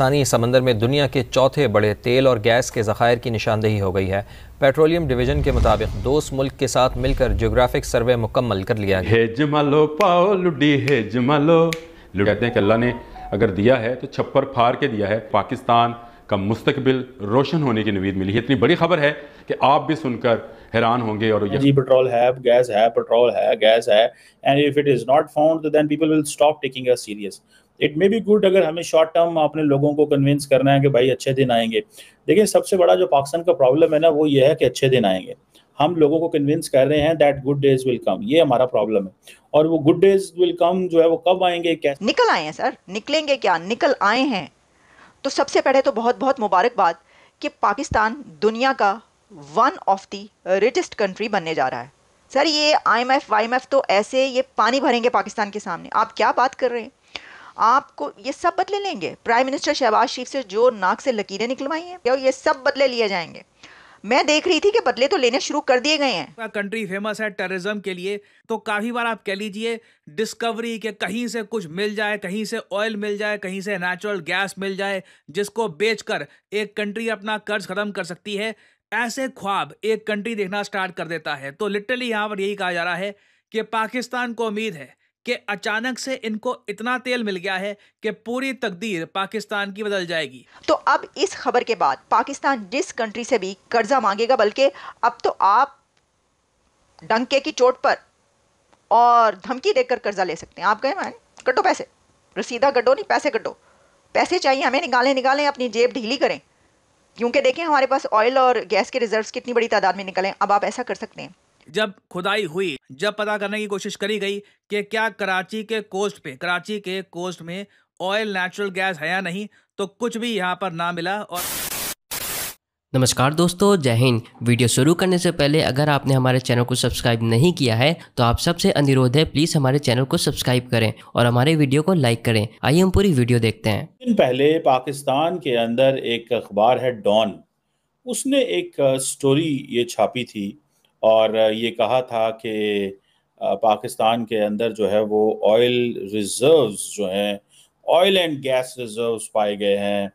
पाकिस्तानी समंदर में दुनिया के चौथे बड़े तेल और गैस के ज़खायर की निशानदेही हो गई है पेट्रोलियम डिवीजन के मुताबिक दोस्त मुल्क के साथ मिलकर जोग्राफिक सर्वे मुकम्मल कर लिया गया हेजमलो पाओ लुडी हेजमलो कहते हैं कि अल्लाह ने अगर दिया है तो छप्पर फार के दिया है पाकिस्तान का मुस्तकबिल रोशन होने की नवीद मिली है इतनी बड़ी खबर है कि आप भी सुनकर हैरान होंगे और जी पेट्रोल है गैस है पेट्रोल है गैस है and if it is not found then people will stop taking us serious it may be good अगर हमें शॉर्ट टर्म अपने लोगों को कन्विंस करना है कि भाई अच्छे दिन आएंगे देखिए सबसे बड़ा जो पाकिस्तान का प्रॉब्लम है ना वो ये है कि अच्छे दिन आएंगे हम लोगों को कन्विंस कर रहे हैं that good days will come ये हमारा प्रॉब्लम है और वो गुड डेज विल कम जो है वो कब आएंगे क्या निकल आए हैं सर निकलेंगे क्या निकल आए हैं तो सबसे पहले तो बहुत बहुत मुबारकबाद कि पाकिस्तान दुनिया का one of the richest country बनने जा रहा है सर ये I M F Y M F तो ऐसे ये पानी भरेंगे पाकिस्तान के सामने आप क्या बात कर रहे हैं आपको ये सब बदले लेंगे प्राइम मिनिस्टर शहबाज शरीफ से जो नाक से लकीरें निकलवाई हैं ये सब बदले लिए जाएंगे मैं देख रही थी कि बदले तो लेने शुरू कर दिए गए हैं कंट्री फेमस है टेररिज्म के लिए तो काफी बार आप कह लीजिए डिस्कवरी के कहीं से कुछ मिल जाए कहीं से ऑयल मिल जाए कहीं से नेचुरल गैस मिल जाए जिसको बेचकर एक कंट्री अपना कर्ज खत्म कर सकती है ऐसे ख्वाब एक कंट्री देखना स्टार्ट कर देता है तो लिटरली यहाँ पर यही कहा जा रहा है कि पाकिस्तान को उम्मीद है कि अचानक से इनको इतना तेल मिल गया है कि पूरी तकदीर पाकिस्तान की बदल जाएगी तो अब इस खबर के बाद पाकिस्तान जिस कंट्री से भी कर्जा मांगेगा बल्कि अब तो आप डंके की चोट पर और धमकी देकर कर्जा ले सकते हैं आप गए मैं कटो पैसे रसीदा कटो नहीं पैसे कटो पैसे चाहिए हमें निकालें निकालें अपनी जेब ढीली करें क्योंकि देखें हमारे पास ऑयल और गैस के रिजर्व्स कितनी बड़ी तादाद में निकलें अब आप ऐसा कर सकते हैं जब खुदाई हुई जब पता करने की कोशिश करी गई कि क्या कराची के कोस्ट पे कराची के कोस्ट में ऑयल नेचुरल गैस है या नहीं तो कुछ भी यहाँ पर ना मिला और नमस्कार दोस्तों जय हिंद वीडियो शुरू करने से पहले अगर आपने हमारे चैनल को सब्सक्राइब नहीं किया है तो आप सबसे अनुरोध है प्लीज़ हमारे चैनल को सब्सक्राइब करें और हमारे वीडियो को लाइक करें आइए हम पूरी वीडियो देखते हैं दिन पहले पाकिस्तान के अंदर एक अखबार है डॉन उसने एक स्टोरी ये छापी थी और ये कहा था कि पाकिस्तान के अंदर जो है वो ऑयल रिजर्व्स जो हैं ऑयल एंड गैस रिजर्व्स पाए गए हैं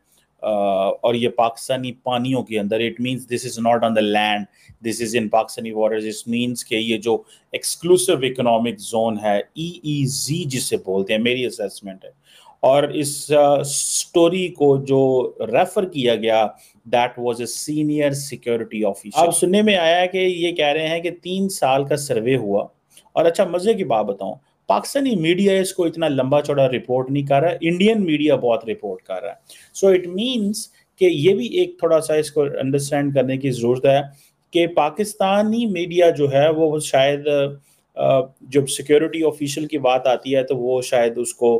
और ये पाकिस्तानी पानियों के अंदर it means this is not on the land this is in Pakistani waters इस मींस के ये जो एक्सक्लूसिव इकोनॉमिक जोन है ई ई जी जिसे बोलते हैं मेरी असेसमेंट है और इस स्टोरी को जो रेफर किया गया that was a senior security officer अब सुनने में आया है कि ये कह रहे हैं कि तीन साल का सर्वे हुआ और अच्छा मज़े की बात बताऊं पाकिस्तानी मीडिया इसको इतना लंबा चौड़ा रिपोर्ट नहीं कर रहा इंडियन मीडिया बहुत रिपोर्ट कर रहा है सो इट मीन्स कि ये भी एक थोड़ा सा इसको अंडरस्टैंड करने की ज़रूरत है कि पाकिस्तानी मीडिया जो है वो शायद जब सिक्योरिटी ऑफिशियल की बात आती है तो वो शायद उसको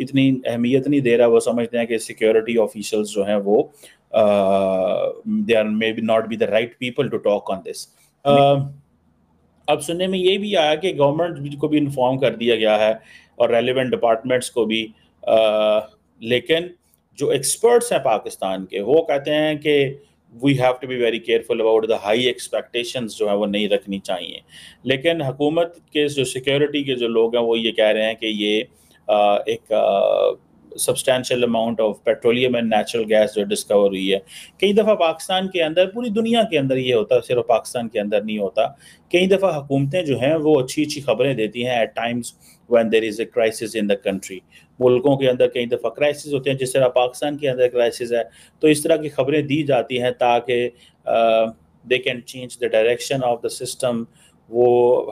इतनी अहमियत नहीं दे रहा वो समझते हैं कि सिक्योरिटी ऑफिशियल्स जो हैं वो they are may be not be the right people to talk on this अब सुनने में ये भी आया कि गवर्नमेंट को भी इन्फॉर्म कर दिया गया है और रेलिवेंट डिपार्टमेंट्स को भी आ, लेकिन जो एक्सपर्ट्स हैं पाकिस्तान के वो कहते हैं कि we have to be very careful about the high expectations जो है वो नहीं रखनी चाहिए लेकिन हुकूमत के जो सिक्योरिटी के जो लोग हैं वो ये कह रहे हैं कि ये आ, एक substantial amount of petroleum and natural gas जो डिस्कवर हुई है कई दफ़ा पाकिस्तान के अंदर पूरी दुनिया के अंदर ये होता है सिर्फ पाकिस्तान के अंदर नहीं होता कई दफ़ा हुकूमतें जो हैं वो अच्छी अच्छी खबरें देती हैं at times when there is a crisis in the country मुल्कों के अंदर कई दफ़ा क्राइसिस होते हैं जिस तरह पाकिस्तान के अंदर क्राइसिस है तो इस तरह की खबरें दी जाती हैं ताकि they can change the direction of the system वो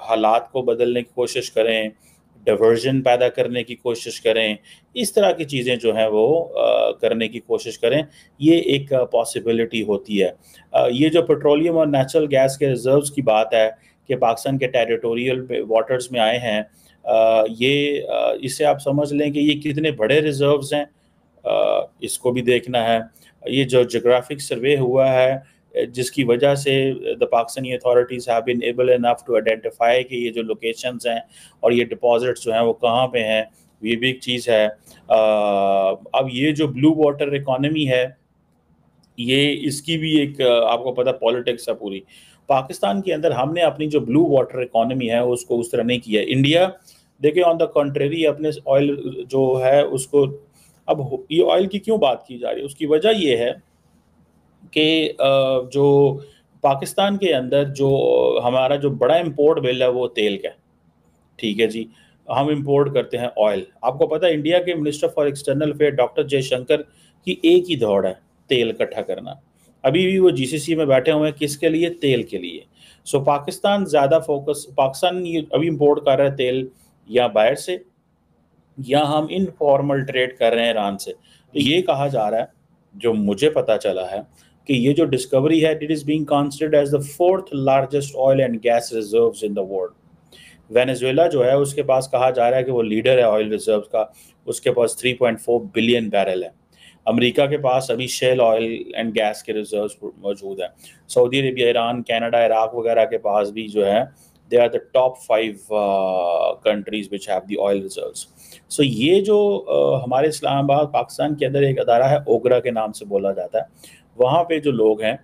हालात को बदलने की कोशिश करें डवर्जन पैदा करने की कोशिश करें इस तरह की चीज़ें जो हैं वो आ, करने की कोशिश करें ये एक पॉसिबिलिटी होती है आ, ये जो पेट्रोलियम और नेचुरल गैस के रिजर्व्स की बात है कि पाकिस्तान के टेरिटोरियल वाटर्स में आए हैं ये इससे आप समझ लें कि ये कितने बड़े रिजर्व्स हैं इसको भी देखना है ये जो जोग्राफिक सर्वे हुआ है जिसकी वजह से the Pakistani authorities have been able enough to identify कि ये जो लोकेशंस हैं और ये डिपॉजिट्स जो हैं वो कहाँ पे हैं ये भी एक चीज़ है अब ये जो ब्लू वाटर इकोनमी है ये इसकी भी एक आपको पता पॉलिटिक्स है पूरी पाकिस्तान के अंदर हमने अपनी जो ब्लू वाटर इकोनॉमी है उसको उस तरह नहीं किया इंडिया देखिए ऑन द कंट्रेरी अपने ऑयल जो है उसको अब ये ऑयल की क्यों बात की जा रही है उसकी वजह ये है कि जो पाकिस्तान के अंदर जो हमारा जो बड़ा इम्पोर्ट बिल है वो तेल का ठीक है जी हम इम्पोर्ट करते हैं ऑयल आपको पता है इंडिया के minister for external affair doctor Jaishankar की एक ही दौड़ है तेल इकट्ठा करना अभी भी वो जीसीसी में बैठे हुए हैं किसके लिए तेल के लिए सो पाकिस्तान ज़्यादा फोकस पाकिस्तान ये अभी इम्पोर्ट कर रहा है तेल या बाहर से या हम इनफॉर्मल ट्रेड कर रहे हैं ईरान से तो ये कहा जा रहा है जो मुझे पता चला है कि ये जो डिस्कवरी है it is being considered as the fourth largest oil and gas reserves in the world Venezuela जो है उसके पास कहा जा रहा है कि वो लीडर है ऑयल रिजर्व का उसके पास 3.4 बिलियन बैरल है अमेरिका के पास अभी शेल ऑयल एंड गैस के रिजर्व मौजूद हैं Saudi Arabia Iran Canada Iraq वगैरह के पास भी जो है they are the top five countries which have the oil reserves so ये जो uh, हमारे इस्लामाबाद पाकिस्तान के अंदर एक अदारा है ओगरा के नाम से बोला जाता है वहाँ पे जो लोग हैं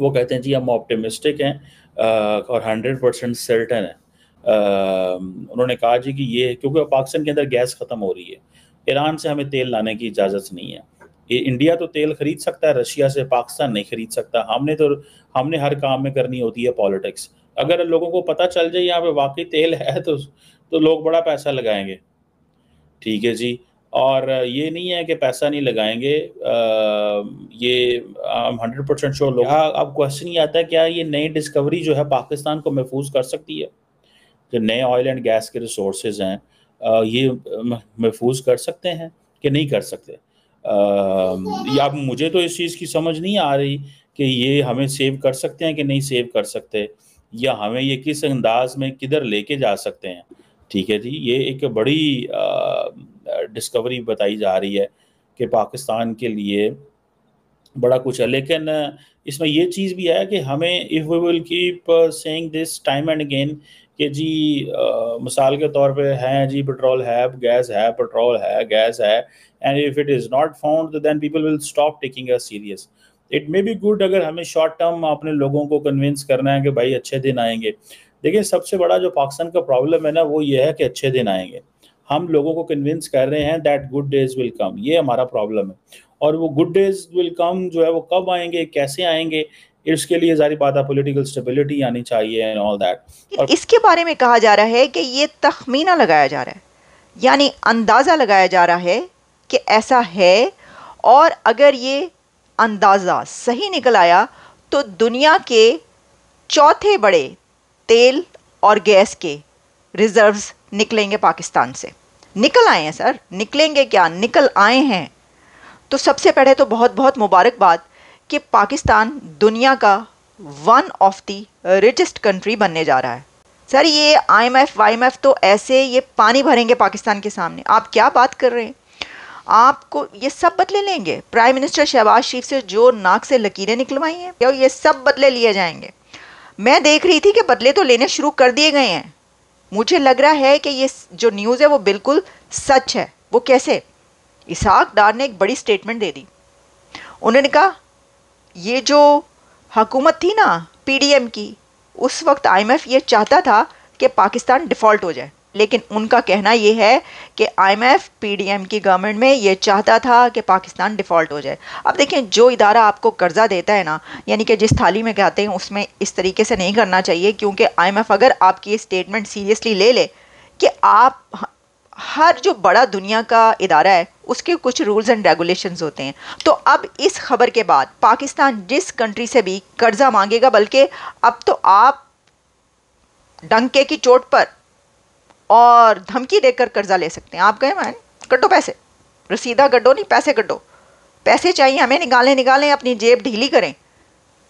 वो कहते हैं जी हम ऑप्टिमिस्टिक हैं uh, और हंड्रेड परसेंट सर्टन है uh, उन्होंने कहा जी कि ये क्योंकि पाकिस्तान के अंदर गैस ख़त्म हो रही है ईरान से हमें तेल लाने की इजाज़त नहीं है इंडिया तो तेल खरीद सकता है रशिया से पाकिस्तान नहीं खरीद सकता हमने तो हमने हर काम में करनी होती है पॉलिटिक्स अगर लोगों को पता चल जाए यहाँ पे वाकई तेल है तो तो लोग बड़ा पैसा लगाएंगे ठीक है जी और ये नहीं है कि पैसा नहीं लगाएंगे आ, ये हंड्रेड परसेंट शो लोग अब क्वेश्चन ये आता है क्या ये नई डिस्कवरी जो है पाकिस्तान को महफूज कर सकती है जो नए ऑयल एंड गैस के रिसोर्सेज हैं ये महफूज कर सकते हैं कि नहीं कर सकते या मुझे तो इस चीज़ की समझ नहीं आ रही कि ये हमें सेव कर सकते हैं कि नहीं सेव कर सकते या हमें ये किस अंदाज में किधर लेके जा सकते हैं ठीक है जी ये एक बड़ी डिस्कवरी बताई जा रही है कि पाकिस्तान के लिए बड़ा कुछ है लेकिन इसमें ये चीज़ भी है कि हमें if we will keep saying this time and again कि जी आ, मिसाल के तौर पे हैं जी पेट्रोल है गैस है पेट्रोल है गैस है and if it is not found then people will stop taking a serious it may be good अगर हमें शॉर्ट टर्म अपने लोगों को कन्विंस करना है कि भाई अच्छे दिन आएंगे देखिए सबसे बड़ा जो पाकिस्तान का प्रॉब्लम है ना वो ये है कि अच्छे दिन आएंगे हम लोगों को कन्विंस कर रहे हैं that good days will come ये हमारा प्रॉब्लम है और वो गुड डेज विल कम जो है वो कब आएंगे कैसे आएंगे इसके लिए जारी बात है पोलिटिकल स्टेबिलिटी आनी चाहिए एंड ऑल दैट इसके बारे में कहा जा रहा है कि ये तखमीना लगाया जा रहा है यानी अंदाज़ा लगाया जा रहा है कि ऐसा है और अगर ये अंदाज़ा सही निकल आया तो दुनिया के चौथे बड़े तेल और गैस के रिजर्व्स निकलेंगे पाकिस्तान से निकल आए हैं सर निकलेंगे क्या निकल आए हैं तो सबसे पहले तो बहुत बहुत मुबारकबाद कि पाकिस्तान दुनिया का one of the richest country बनने जा रहा है सर ये I M F Y M F तो ऐसे ये पानी भरेंगे पाकिस्तान के सामने आप क्या बात कर रहे हैं आपको ये सब बदले लेंगे प्राइम मिनिस्टर शहबाज शरीफ से जो नाक से लकीरें निकलवाई हैं क्या ये सब बदले लिए जाएंगे मैं देख रही थी कि बदले तो लेने शुरू कर दिए गए हैं मुझे लग रहा है कि ये जो न्यूज़ है वो बिल्कुल सच है वो कैसे इसहाक डार ने एक बड़ी स्टेटमेंट दे दी उन्होंने कहा ये जो हकूमत थी ना पीडीएम की उस वक्त आईएमएफ ये चाहता था कि पाकिस्तान डिफ़ॉल्ट हो जाए लेकिन उनका कहना ये है कि आईएमएफ पीडीएम की गवर्नमेंट में ये चाहता था कि पाकिस्तान डिफ़ॉल्ट हो जाए अब देखें जो इदारा आपको कर्ज़ा देता है ना यानी कि जिस थाली में कहते हैं उसमें इस तरीके से नहीं करना चाहिए क्योंकि आईएमएफ अगर आपकी ये स्टेटमेंट सीरियसली ले ले कि आप हर जो बड़ा दुनिया का इदारा है उसके कुछ रूल्स एंड रेगुलेशंस होते हैं तो अब इस खबर के बाद पाकिस्तान जिस कंट्री से भी कर्ज़ा मांगेगा बल्कि अब तो आप डंके की चोट पर और धमकी देकर कर्ज़ा ले सकते हैं आप गए मैं कटो पैसे रसीदा कटो नहीं पैसे कटो पैसे चाहिए हमें निकालें निकालें अपनी जेब ढीली करें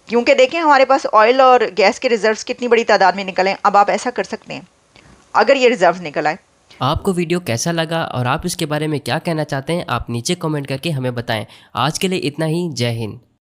क्योंकि देखें हमारे पास ऑयल और गैस के रिजर्व्स कितनी बड़ी तादाद में निकलें अब आप ऐसा कर सकते हैं अगर ये रिजर्व्स निकल आए आपको वीडियो कैसा लगा और आप इसके बारे में क्या कहना चाहते हैं आप नीचे कमेंट करके हमें बताएं आज के लिए इतना ही जय हिंद